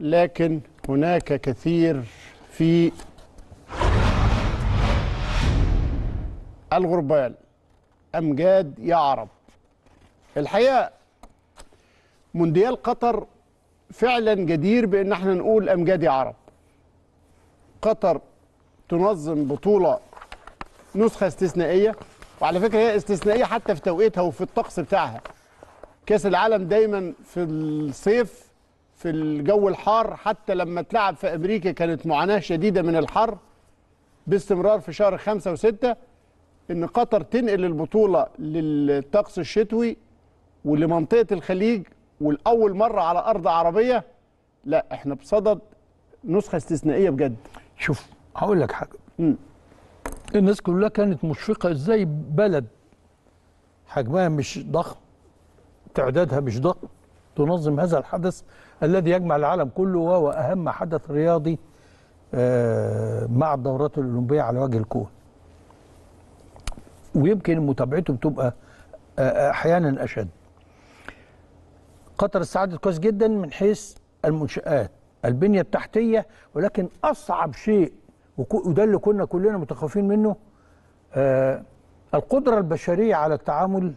لكن هناك كثير في الغربال أمجاد يا عرب الحقيقة مونديال قطر فعلا جدير بأن احنا نقول أمجاد يا عرب قطر تنظم بطولة نسخة استثنائية وعلى فكرة هي استثنائية حتى في توقيتها وفي الطقس بتاعها كأس العالم دايما في الصيف في الجو الحار حتى لما اتلعب في امريكا كانت معاناه شديده من الحر باستمرار في شهر خمسة وستة ان قطر تنقل البطوله للطقس الشتوي ولمنطقه الخليج والاول مره على ارض عربيه لا احنا بصدد نسخه استثنائيه بجد شوف هقول لك حاجه م. الناس كلها كانت مشفقه ازاي بلد حجمها مش ضخم تعدادها مش ضخم تنظم هذا الحدث الذي يجمع العالم كله وهو أهم حدث رياضي آه، مع الدورات الأولمبية على وجه الكون ويمكن متابعته بتبقى آه، أحيانا أشد قطر استعدت كويس جدا من حيث المنشآت البنية التحتية ولكن أصعب شيء وده اللي كنا كلنا متخوفين منه آه، القدرة البشرية على التعامل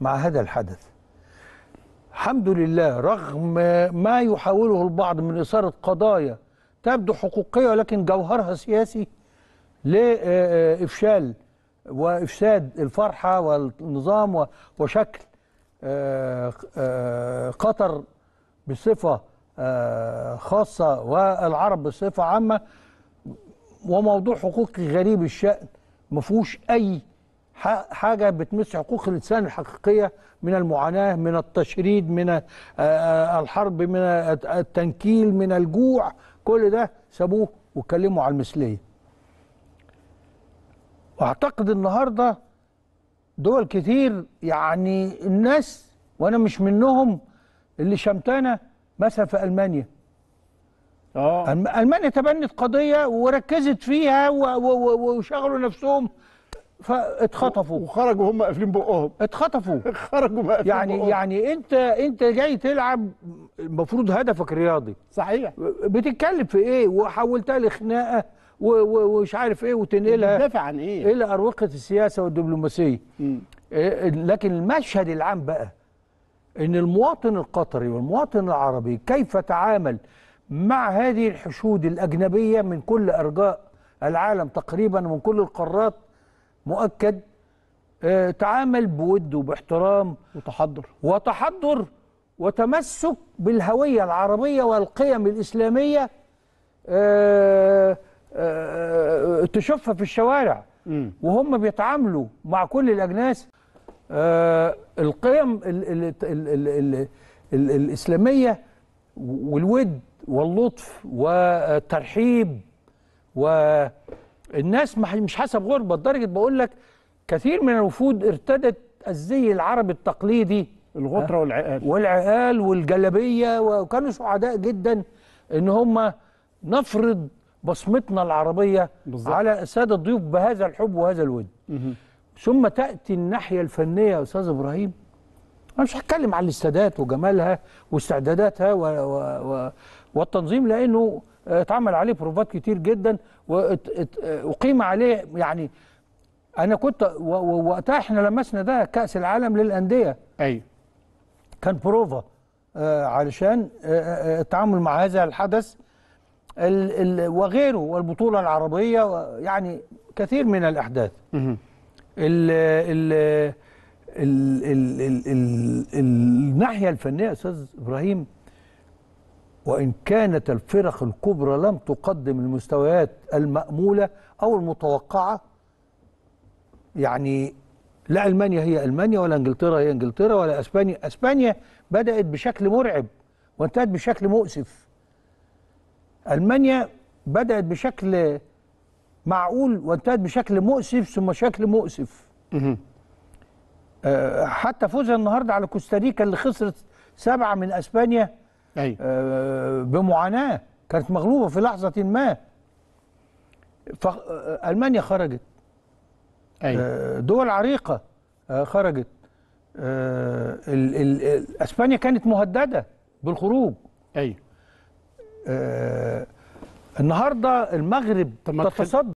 مع هذا الحدث الحمد لله رغم ما يحاوله البعض من إثارة قضايا تبدو حقوقية ولكن جوهرها سياسي لإفشال وإفساد الفرحة والنظام وشكل آه، آه، قطر بصفة آه، خاصة والعرب بصفة عامة وموضوع حقوقي غريب الشأن مفهوش أي حاجة بتمس حقوق الإنسان الحقيقية من المعاناة من التشريد من الحرب من التنكيل من الجوع كل ده سابوه واتكلموا على المثلية وأعتقد النهاردة دول كتير يعني الناس وأنا مش منهم اللي شمتانا مثلا في ألمانيا أوه. ألمانيا تبنت قضية وركزت فيها وشغلوا نفسهم فاتخطفوا وخرجوا هم قافلين بقهم اتخطفوا خرجوا مقفلين يعني بقهم. يعني انت انت جاي تلعب المفروض هدفك رياضي صحيح بتتكلم في ايه وحولتها لخناقه ومش عارف ايه وتنقلها بتدافع عن ايه الى اروقه السياسه والدبلوماسيه إيه لكن المشهد العام بقى ان المواطن القطري والمواطن العربي كيف تعامل مع هذه الحشود الاجنبيه من كل ارجاء العالم تقريبا ومن كل القارات مؤكد آه، تعامل بود وباحترام وتحضر وتحضر وتمسك بالهوية العربية والقيم الإسلامية آه، آه، تشوفها في الشوارع وهم بيتعاملوا مع كل الأجناس القيم الإسلامية والود واللطف والترحيب و الناس مش حسب غربه لدرجه بقول لك كثير من الوفود ارتدت الزي العربي التقليدي الغطره آه، والعقال والعقال والجلبية وكانوا سعداء جدا ان هم نفرض بصمتنا العربيه بالزبط. على الساده الضيوف بهذا الحب وهذا الود ثم تاتي الناحيه الفنيه يا استاذ ابراهيم انا مش هتكلم عن الاستادات وجمالها واستعداداتها و... و... و... والتنظيم لانه آه، اتعمل عليه بروفات كتير جدا واقيم آه، عليه يعني انا كنت وقتها احنا لمسنا ده كاس العالم للانديه ايوه كان بروفا آه، علشان التعامل مع هذا الحدث وغيره والبطوله العربيه يعني كثير من الاحداث ال ال ال ال الناحيه الفنيه استاذ ابراهيم وإن كانت الفرق الكبرى لم تقدم المستويات المأمولة أو المتوقعة يعني لا ألمانيا هي ألمانيا ولا إنجلترا هي إنجلترا ولا أسبانيا أسبانيا بدأت بشكل مرعب وانتهت بشكل مؤسف ألمانيا بدأت بشكل معقول وانتهت بشكل مؤسف ثم شكل مؤسف آه، حتى فوزها النهارده على كوستاريكا اللي خسرت سبعة من أسبانيا أيوة. بمعاناه كانت مغلوبه في لحظه ما آه، المانيا خرجت أيوة. دول عريقه خرجت اسبانيا كانت مهدده بالخروج ايوه النهارده المغرب تتصدى